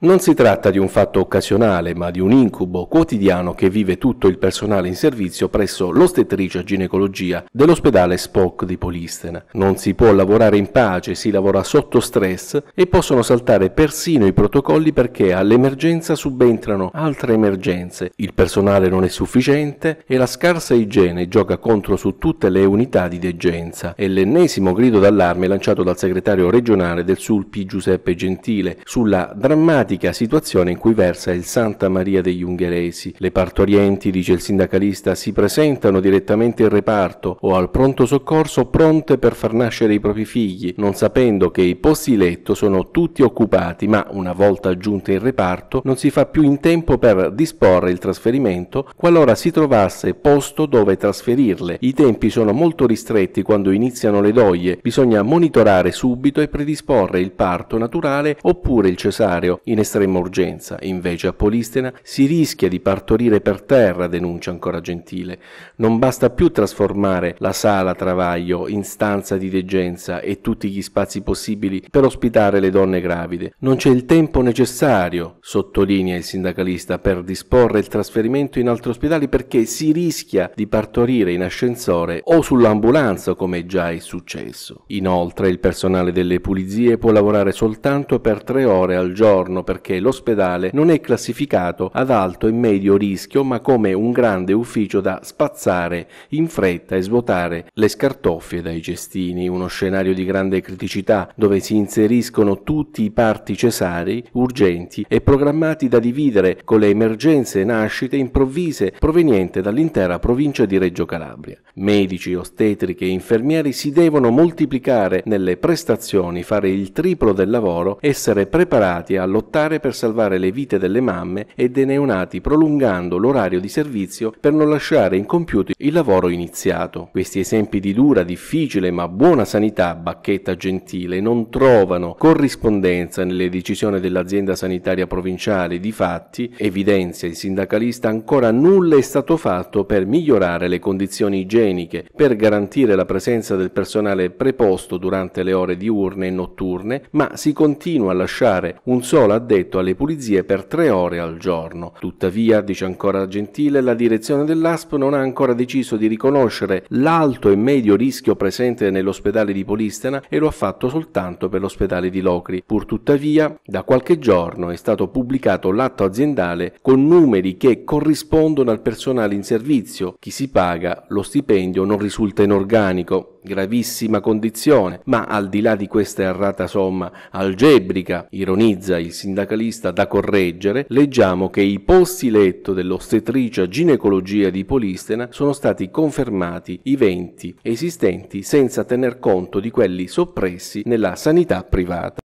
Non si tratta di un fatto occasionale, ma di un incubo quotidiano che vive tutto il personale in servizio presso l'ostetricia ginecologia dell'ospedale Spock di Polistena. Non si può lavorare in pace, si lavora sotto stress e possono saltare persino i protocolli perché all'emergenza subentrano altre emergenze. Il personale non è sufficiente e la scarsa igiene gioca contro su tutte le unità di degenza. È l'ennesimo grido d'allarme lanciato dal segretario regionale del Sulpi Giuseppe Gentile sulla drammatica drammatica situazione in cui versa il Santa Maria degli Ungheresi. Le partorienti, dice il sindacalista, si presentano direttamente in reparto o al pronto soccorso pronte per far nascere i propri figli, non sapendo che i posti letto sono tutti occupati, ma una volta giunte in reparto non si fa più in tempo per disporre il trasferimento qualora si trovasse posto dove trasferirle. I tempi sono molto ristretti quando iniziano le doglie, bisogna monitorare subito e predisporre il parto naturale oppure il cesareo. In in estrema urgenza. Invece a Polistena si rischia di partorire per terra, denuncia ancora Gentile. Non basta più trasformare la sala Travaglio in stanza di degenza e tutti gli spazi possibili per ospitare le donne gravide. Non c'è il tempo necessario, sottolinea il sindacalista, per disporre il trasferimento in altri ospedali perché si rischia di partorire in ascensore o sull'ambulanza come già è successo. Inoltre il personale delle pulizie può lavorare soltanto per tre ore al giorno perché l'ospedale non è classificato ad alto e medio rischio ma come un grande ufficio da spazzare in fretta e svuotare le scartoffie dai cestini, uno scenario di grande criticità dove si inseriscono tutti i parti cesarei urgenti e programmati da dividere con le emergenze nascite improvvise provenienti dall'intera provincia di Reggio Calabria. Medici, ostetriche e infermieri si devono moltiplicare nelle prestazioni, fare il triplo del lavoro, essere preparati all'ottavo adottare per salvare le vite delle mamme e dei neonati prolungando l'orario di servizio per non lasciare incompiuto il lavoro iniziato. Questi esempi di dura, difficile ma buona sanità, bacchetta gentile, non trovano corrispondenza nelle decisioni dell'azienda sanitaria provinciale. Difatti, evidenzia il sindacalista, ancora nulla è stato fatto per migliorare le condizioni igieniche, per garantire la presenza del personale preposto durante le ore diurne e notturne, ma si continua a lasciare un solo addesso addetto alle pulizie per tre ore al giorno. Tuttavia, dice ancora Gentile, la direzione dell'ASP non ha ancora deciso di riconoscere l'alto e medio rischio presente nell'ospedale di Polistena e lo ha fatto soltanto per l'ospedale di Locri. Purtuttavia, da qualche giorno è stato pubblicato l'atto aziendale con numeri che corrispondono al personale in servizio. Chi si paga lo stipendio non risulta in organico gravissima condizione, ma al di là di questa errata somma algebrica, ironizza il sindacalista da correggere, leggiamo che i posti letto dell'ostetricia ginecologia di Polistena sono stati confermati i 20 esistenti senza tener conto di quelli soppressi nella sanità privata.